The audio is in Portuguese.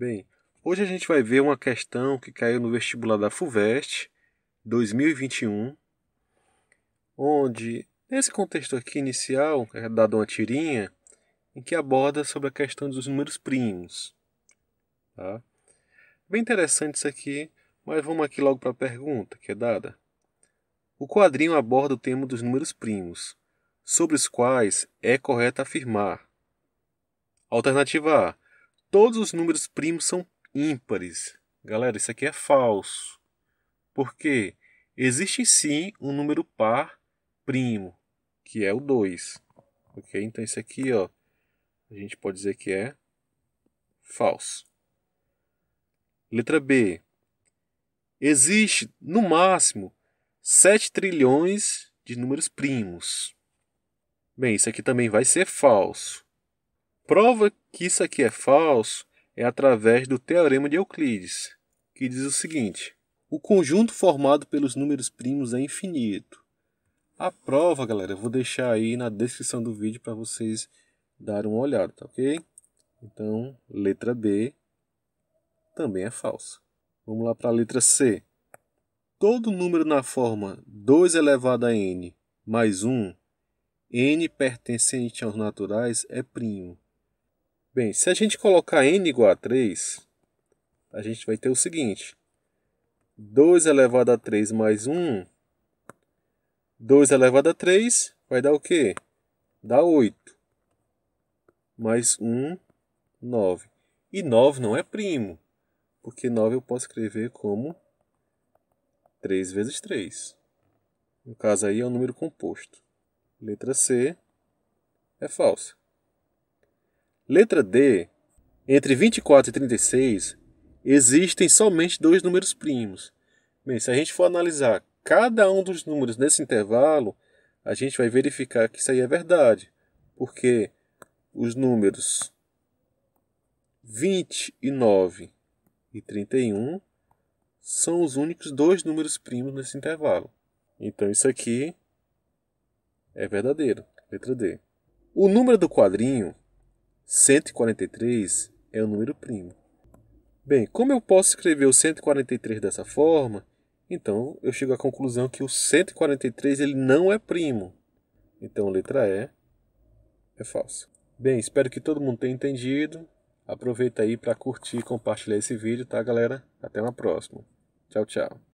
Bem, hoje a gente vai ver uma questão que caiu no vestibular da FUVEST 2021, onde, nesse contexto aqui inicial, é dado uma tirinha em que aborda sobre a questão dos números primos. Tá? Bem interessante isso aqui, mas vamos aqui logo para a pergunta que é dada. O quadrinho aborda o tema dos números primos, sobre os quais é correto afirmar. Alternativa A todos os números primos são ímpares. Galera, isso aqui é falso. Porque existe sim um número par primo, que é o 2. OK? Então isso aqui, ó, a gente pode dizer que é falso. Letra B. Existe, no máximo, 7 trilhões de números primos. Bem, isso aqui também vai ser falso prova que isso aqui é falso é através do teorema de Euclides, que diz o seguinte: o conjunto formado pelos números primos é infinito. A prova, galera, eu vou deixar aí na descrição do vídeo para vocês darem uma olhada, tá ok? Então, letra B também é falsa. Vamos lá para a letra C. Todo número na forma 2 elevado a n mais 1, n pertencente aos naturais, é primo. Bem, se a gente colocar n igual a 3, a gente vai ter o seguinte. 2 elevado a 3 mais 1. 2 elevado a 3 vai dar o quê? Dá 8. Mais 1, 9. E 9 não é primo, porque 9 eu posso escrever como 3 vezes 3. No caso aí é um número composto. Letra C é falsa. Letra D. Entre 24 e 36 existem somente dois números primos. Bem, se a gente for analisar cada um dos números nesse intervalo, a gente vai verificar que isso aí é verdade, porque os números 29 e 31 são os únicos dois números primos nesse intervalo. Então isso aqui é verdadeiro, letra D. O número do quadrinho 143 é o número primo. Bem, como eu posso escrever o 143 dessa forma, então eu chego à conclusão que o 143 ele não é primo. Então a letra E é falsa. Bem, espero que todo mundo tenha entendido. Aproveita aí para curtir e compartilhar esse vídeo, tá, galera? Até uma próxima. Tchau, tchau.